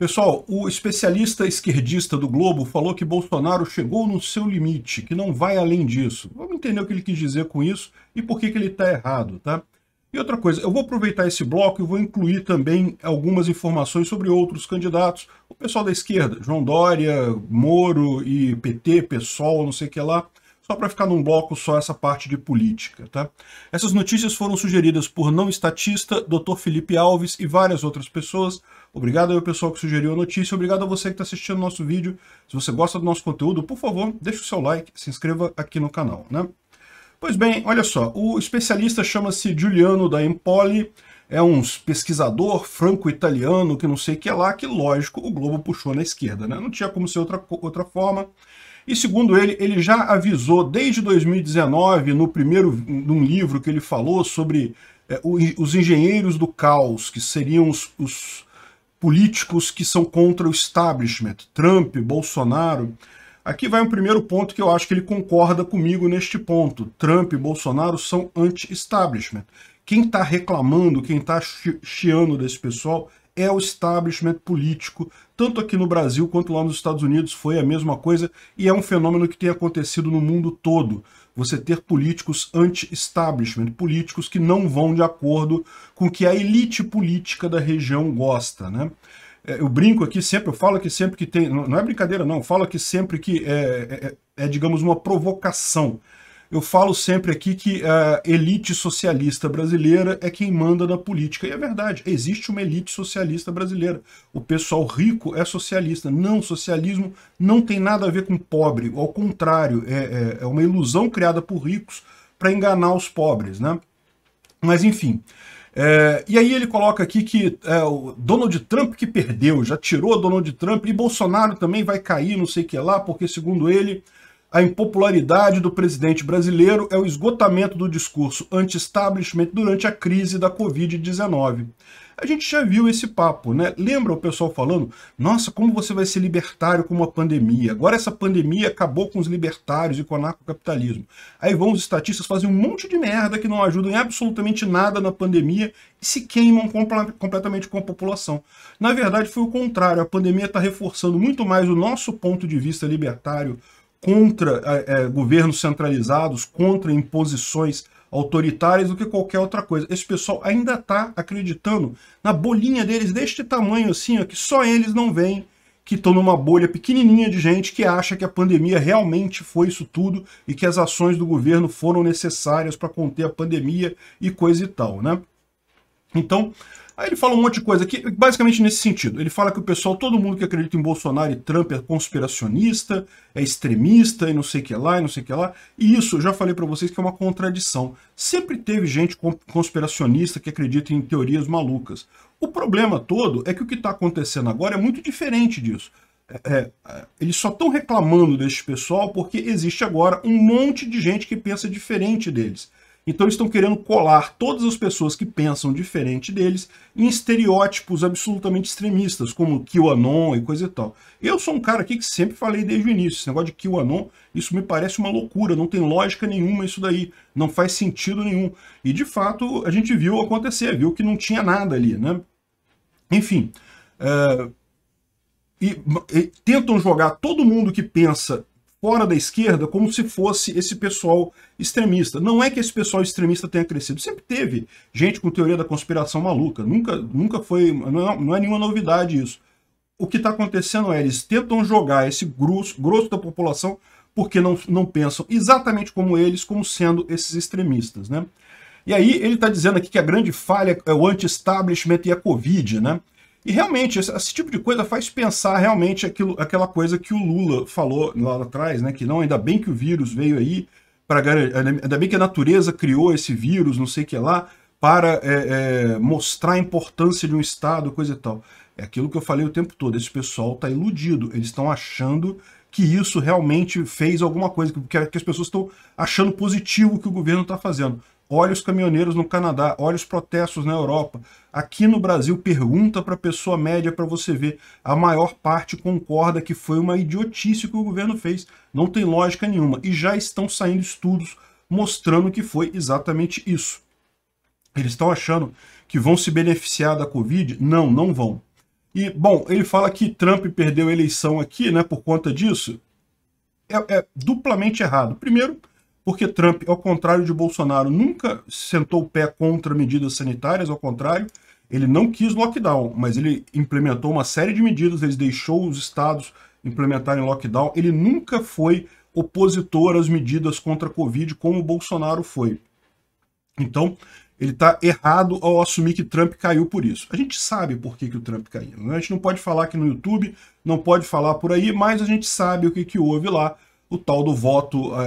Pessoal, o especialista esquerdista do Globo falou que Bolsonaro chegou no seu limite, que não vai além disso. Vamos entender o que ele quis dizer com isso e por que, que ele está errado, tá? E outra coisa, eu vou aproveitar esse bloco e vou incluir também algumas informações sobre outros candidatos. O pessoal da esquerda, João Dória, Moro e PT, PSOL, não sei o que lá só para ficar num bloco só essa parte de política. Tá? Essas notícias foram sugeridas por não estatista, Dr. Felipe Alves e várias outras pessoas. Obrigado ao pessoal que sugeriu a notícia, obrigado a você que está assistindo o nosso vídeo. Se você gosta do nosso conteúdo, por favor, deixe o seu like, se inscreva aqui no canal. Né? Pois bem, olha só, o especialista chama-se Giuliano da Empoli, é um pesquisador franco-italiano que não sei o que é lá, que lógico o Globo puxou na esquerda, né? não tinha como ser outra, outra forma. E segundo ele, ele já avisou desde 2019, no primeiro num livro que ele falou sobre é, os engenheiros do caos, que seriam os, os políticos que são contra o establishment, Trump, Bolsonaro. Aqui vai um primeiro ponto que eu acho que ele concorda comigo neste ponto. Trump e Bolsonaro são anti-establishment. Quem está reclamando, quem está chiando desse pessoal é o establishment político, tanto aqui no Brasil quanto lá nos Estados Unidos foi a mesma coisa, e é um fenômeno que tem acontecido no mundo todo. Você ter políticos anti-establishment, políticos que não vão de acordo com o que a elite política da região gosta, né? É, eu brinco aqui sempre, eu falo aqui sempre que tem. Não é brincadeira, não. Eu falo aqui sempre que é, é, é, é, digamos, uma provocação. Eu falo sempre aqui que a é, elite socialista brasileira é quem manda na política. E é verdade, existe uma elite socialista brasileira. O pessoal rico é socialista. Não, socialismo não tem nada a ver com pobre. Ao contrário, é, é, é uma ilusão criada por ricos para enganar os pobres. Né? Mas enfim. É, e aí ele coloca aqui que é, o Donald Trump que perdeu, já tirou Donald Trump e Bolsonaro também vai cair, não sei o que lá, porque segundo ele a impopularidade do presidente brasileiro é o esgotamento do discurso anti-establishment durante a crise da Covid-19. A gente já viu esse papo, né? Lembra o pessoal falando: nossa, como você vai ser libertário com uma pandemia? Agora essa pandemia acabou com os libertários e com o anarcocapitalismo. Aí vão os estatistas fazem um monte de merda que não ajudam em absolutamente nada na pandemia e se queimam completamente com a população. Na verdade, foi o contrário: a pandemia está reforçando muito mais o nosso ponto de vista libertário contra é, é, governos centralizados, contra imposições autoritárias do que qualquer outra coisa. Esse pessoal ainda está acreditando na bolinha deles deste tamanho assim, ó, que só eles não veem, que estão numa bolha pequenininha de gente que acha que a pandemia realmente foi isso tudo e que as ações do governo foram necessárias para conter a pandemia e coisa e tal, né? Então, aí ele fala um monte de coisa aqui, basicamente nesse sentido. Ele fala que o pessoal, todo mundo que acredita em Bolsonaro e Trump é conspiracionista, é extremista e não sei o que lá, e não sei o que lá. E isso, eu já falei para vocês que é uma contradição. Sempre teve gente conspiracionista que acredita em teorias malucas. O problema todo é que o que está acontecendo agora é muito diferente disso. É, é, é eles só estão reclamando deste pessoal porque existe agora um monte de gente que pensa diferente deles. Então estão querendo colar todas as pessoas que pensam diferente deles em estereótipos absolutamente extremistas, como QAnon e coisa e tal. Eu sou um cara aqui que sempre falei desde o início, esse negócio de QAnon, isso me parece uma loucura, não tem lógica nenhuma isso daí, não faz sentido nenhum. E de fato a gente viu acontecer, viu que não tinha nada ali, né? Enfim, uh, e, e tentam jogar todo mundo que pensa fora da esquerda como se fosse esse pessoal extremista. Não é que esse pessoal extremista tenha crescido. Sempre teve gente com teoria da conspiração maluca. Nunca, nunca foi. Não, é, não é nenhuma novidade isso. O que está acontecendo é eles tentam jogar esse grosso, grosso da população porque não, não pensam exatamente como eles, como sendo esses extremistas. Né? E aí ele está dizendo aqui que a grande falha é o anti-establishment e a Covid, né? E realmente, esse, esse, tipo de coisa faz pensar realmente aquilo, aquela coisa que o Lula falou lá atrás, né? Que não, ainda bem que o vírus veio aí, para ainda bem que a natureza criou esse vírus, não sei o que lá, para é, é, mostrar a importância de um Estado, coisa e tal. É aquilo que eu falei o tempo todo, esse pessoal está iludido, eles estão achando que isso realmente fez alguma coisa, que, que as pessoas estão achando positivo o que o governo está fazendo. Olha os caminhoneiros no Canadá, olha os protestos na Europa. Aqui no Brasil, pergunta para a pessoa média para você ver. A maior parte concorda que foi uma idiotice que o governo fez. Não tem lógica nenhuma. E já estão saindo estudos mostrando que foi exatamente isso. Eles estão achando que vão se beneficiar da Covid? Não, não vão. E, bom, ele fala que Trump perdeu a eleição aqui, né, por conta disso. É, é duplamente errado. Primeiro, porque Trump, ao contrário de Bolsonaro, nunca sentou o pé contra medidas sanitárias, ao contrário, ele não quis lockdown, mas ele implementou uma série de medidas, ele deixou os estados implementarem lockdown, ele nunca foi opositor às medidas contra a Covid como Bolsonaro foi. Então, ele está errado ao assumir que Trump caiu por isso. A gente sabe por que, que o Trump caiu. Né? A gente não pode falar aqui no YouTube, não pode falar por aí, mas a gente sabe o que, que houve lá o tal do voto é, é,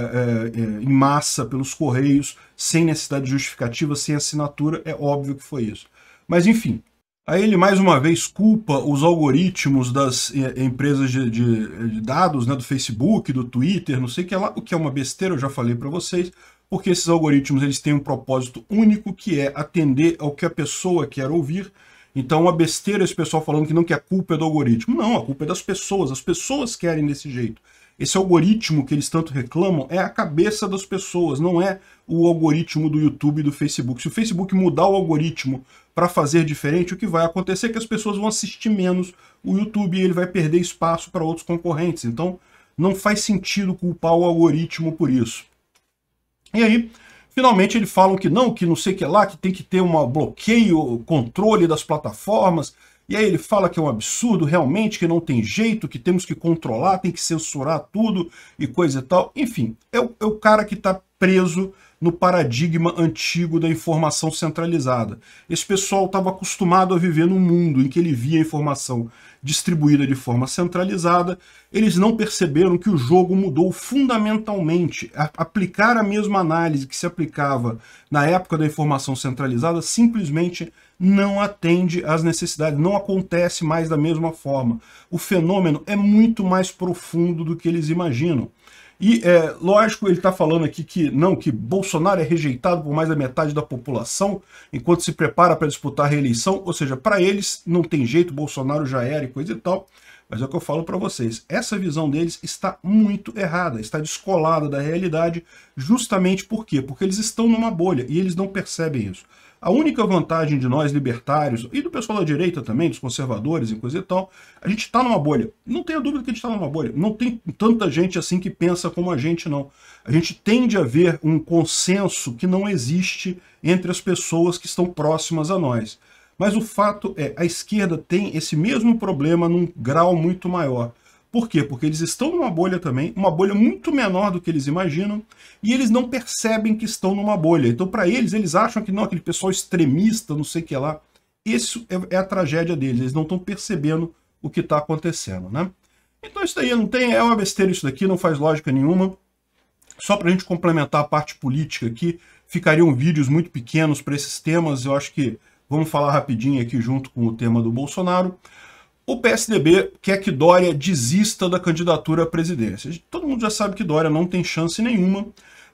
é, em massa pelos Correios, sem necessidade de justificativa, sem assinatura, é óbvio que foi isso. Mas enfim, aí ele mais uma vez culpa os algoritmos das é, empresas de, de, de, dados, né, do Facebook, do Twitter, não sei o que lá, o que é uma besteira, eu já falei para vocês, porque esses algoritmos eles têm um propósito único que é atender ao que a pessoa quer ouvir, então, é uma besteira esse pessoal falando que não que a culpa é do algoritmo. Não, a culpa é das pessoas. As pessoas querem desse jeito. Esse algoritmo que eles tanto reclamam é a cabeça das pessoas, não é o algoritmo do YouTube e do Facebook. Se o Facebook mudar o algoritmo para fazer diferente, o que vai acontecer é que as pessoas vão assistir menos o YouTube e ele vai perder espaço para outros concorrentes. Então, não faz sentido culpar o algoritmo por isso. E aí, finalmente eles falam que não, que não sei o que lá, que tem que ter um bloqueio, controle das plataformas, e aí ele fala que é um absurdo, realmente, que não tem jeito, que temos que controlar, tem que censurar tudo e coisa e tal. Enfim, é o, é o cara que está preso no paradigma antigo da informação centralizada. Esse pessoal estava acostumado a viver num mundo em que ele via a informação distribuída de forma centralizada, eles não perceberam que o jogo mudou fundamentalmente. A aplicar a mesma análise que se aplicava na época da informação centralizada simplesmente não atende às necessidades, não acontece mais da mesma forma. O fenômeno é muito mais profundo do que eles imaginam. E, é, lógico, ele está falando aqui que não, que Bolsonaro é rejeitado por mais da metade da população enquanto se prepara para disputar a reeleição, ou seja, para eles não tem jeito, Bolsonaro já era e coisa e tal. Mas é o que eu falo para vocês, essa visão deles está muito errada, está descolada da realidade, justamente por quê? Porque eles estão numa bolha e eles não percebem isso. A única vantagem de nós libertários, e do pessoal da direita também, dos conservadores e coisa e tal, a gente está numa bolha. Não tenha dúvida que a gente está numa bolha. Não tem tanta gente assim que pensa como a gente, não. A gente tende a ver um consenso que não existe entre as pessoas que estão próximas a nós. Mas o fato é, a esquerda tem esse mesmo problema num grau muito maior. Por quê? Porque eles estão numa bolha também, uma bolha muito menor do que eles imaginam, e eles não percebem que estão numa bolha. Então, para eles, eles acham que não, aquele pessoal extremista, não sei o que lá. Isso é, é a tragédia deles, eles não estão percebendo o que está acontecendo, né? Então isso daí não tem, é uma besteira isso daqui, não faz lógica nenhuma. Só para a gente complementar a parte política aqui, ficariam vídeos muito pequenos para esses temas, eu acho que vamos falar rapidinho aqui junto com o tema do Bolsonaro. O PSDB quer que Dória desista da candidatura à presidência. Todo mundo já sabe que Dória não tem chance nenhuma,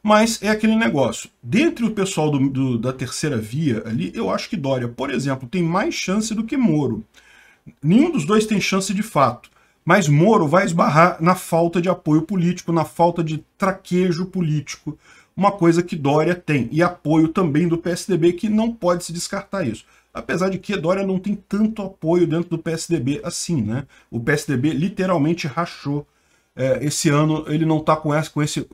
mas é aquele negócio. Dentre o pessoal do, do, da terceira via ali, eu acho que Dória, por exemplo, tem mais chance do que Moro. Nenhum dos dois tem chance de fato. Mas Moro vai esbarrar na falta de apoio político, na falta de traquejo político, uma coisa que Dória tem, e apoio também do PSDB, que não pode se descartar isso apesar de que Dória não tem tanto apoio dentro do PSDB assim, né? O PSDB literalmente rachou é, esse ano, ele não está com, essa, com esse,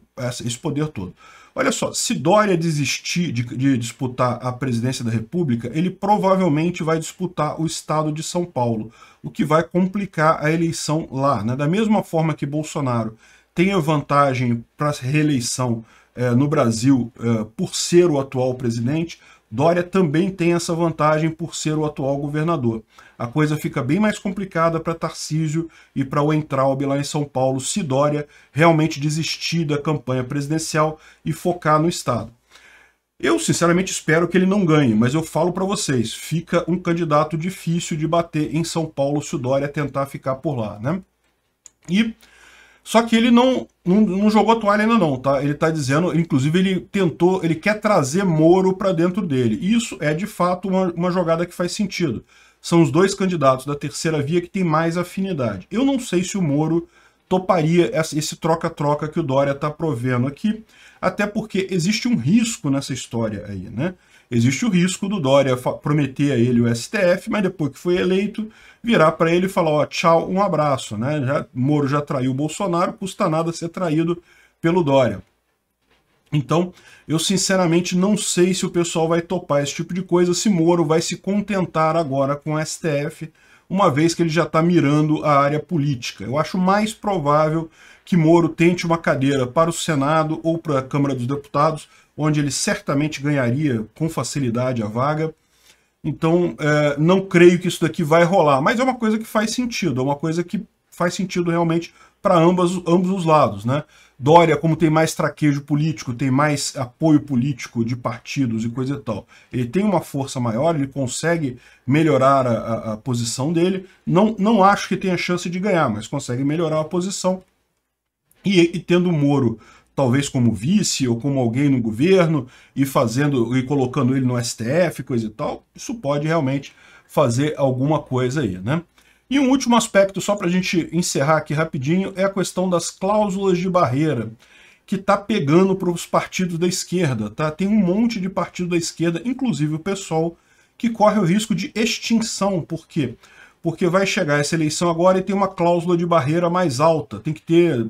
esse poder todo. Olha só, se Dória desistir de, de, disputar a presidência da República, ele provavelmente vai disputar o estado de São Paulo, o que vai complicar a eleição lá. Né? Da mesma forma que Bolsonaro tem a vantagem para a reeleição é, no Brasil é, por ser o atual presidente, Dória também tem essa vantagem por ser o atual governador. A coisa fica bem mais complicada para Tarcísio e para o Entraub lá em São Paulo, se Dória realmente desistir da campanha presidencial e focar no Estado. Eu, sinceramente, espero que ele não ganhe, mas eu falo para vocês, fica um candidato difícil de bater em São Paulo se o Dória tentar ficar por lá, né? E só que ele não, não, não jogou toalha ainda não, tá? Ele está dizendo, inclusive ele tentou, ele quer trazer Moro para dentro dele. Isso é de fato uma, uma jogada que faz sentido. São os dois candidatos da terceira via que tem mais afinidade. Eu não sei se o Moro toparia esse troca-troca que o Dória está provendo aqui, até porque existe um risco nessa história aí, né? Existe o risco do Dória prometer a ele o STF, mas depois que foi eleito, virar para ele e falar, ó, tchau, um abraço, né? Já, Moro já traiu o Bolsonaro, custa nada ser traído pelo Dória. Então, eu sinceramente não sei se o pessoal vai topar esse tipo de coisa, se Moro vai se contentar agora com o STF, uma vez que ele já está mirando a área política. Eu acho mais provável que Moro tente uma cadeira para o Senado ou para a Câmara dos Deputados, onde ele certamente ganharia com facilidade a vaga. Então, é, não creio que isso daqui vai rolar, mas é uma coisa que faz sentido, é uma coisa que faz sentido realmente para ambos os lados. Né? Dória, como tem mais traquejo político, tem mais apoio político de partidos e coisa e tal, ele tem uma força maior, ele consegue melhorar a, a, a posição dele. Não, não acho que tenha chance de ganhar, mas consegue melhorar a posição. E, e tendo o Moro talvez como vice ou como alguém no governo e fazendo e colocando ele no STF, coisa e tal, isso pode realmente fazer alguma coisa aí, né? E um último aspecto, só para a gente encerrar aqui rapidinho, é a questão das cláusulas de barreira, que está pegando para os partidos da esquerda, tá? Tem um monte de partido da esquerda, inclusive o PSOL, que corre o risco de extinção, por quê? Porque vai chegar essa eleição agora e tem uma cláusula de barreira mais alta, tem que ter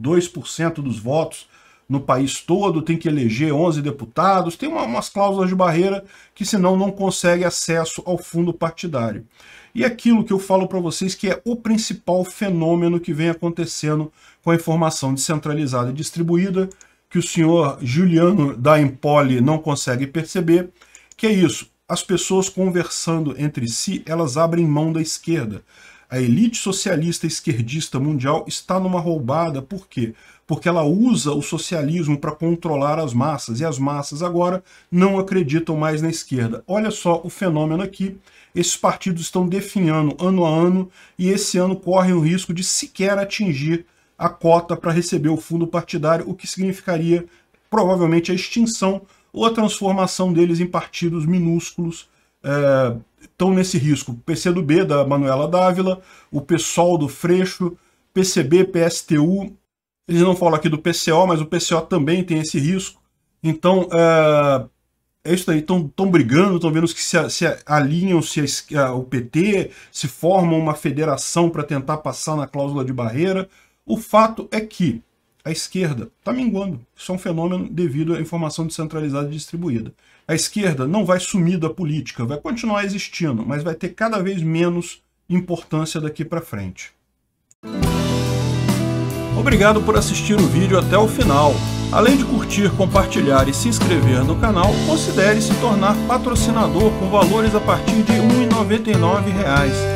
2% dos votos no país todo, tem que eleger 11 deputados, tem uma, umas cláusulas de barreira que senão não consegue acesso ao fundo partidário. E aquilo que eu falo para vocês que é o principal fenômeno que vem acontecendo com a informação descentralizada e distribuída, que o senhor Juliano da Empoli não consegue perceber, que é isso, as pessoas conversando entre si, elas abrem mão da esquerda. A elite socialista esquerdista mundial está numa roubada, por quê? Porque ela usa o socialismo para controlar as massas, e as massas agora não acreditam mais na esquerda. Olha só o fenômeno aqui. Esses partidos estão definhando ano a ano, e esse ano correm o risco de sequer atingir a cota para receber o fundo partidário, o que significaria provavelmente a extinção ou a transformação deles em partidos minúsculos, eh, estão nesse risco. O PCdoB da Manuela Dávila, o PSOL do Freixo, PCB, PSTU. Eles não falam aqui do PCO, mas o PCO também tem esse risco. Então, é, é isso aí. Estão brigando, estão vendo que se, se alinham se a, o PT, se formam uma federação para tentar passar na cláusula de barreira. O fato é que a esquerda está minguando. Isso é um fenômeno devido à informação descentralizada e distribuída. A esquerda não vai sumir da política, vai continuar existindo, mas vai ter cada vez menos importância daqui para frente. Obrigado por assistir o vídeo até o final. Além de curtir, compartilhar e se inscrever no canal, considere se tornar patrocinador com valores a partir de R$ 1,99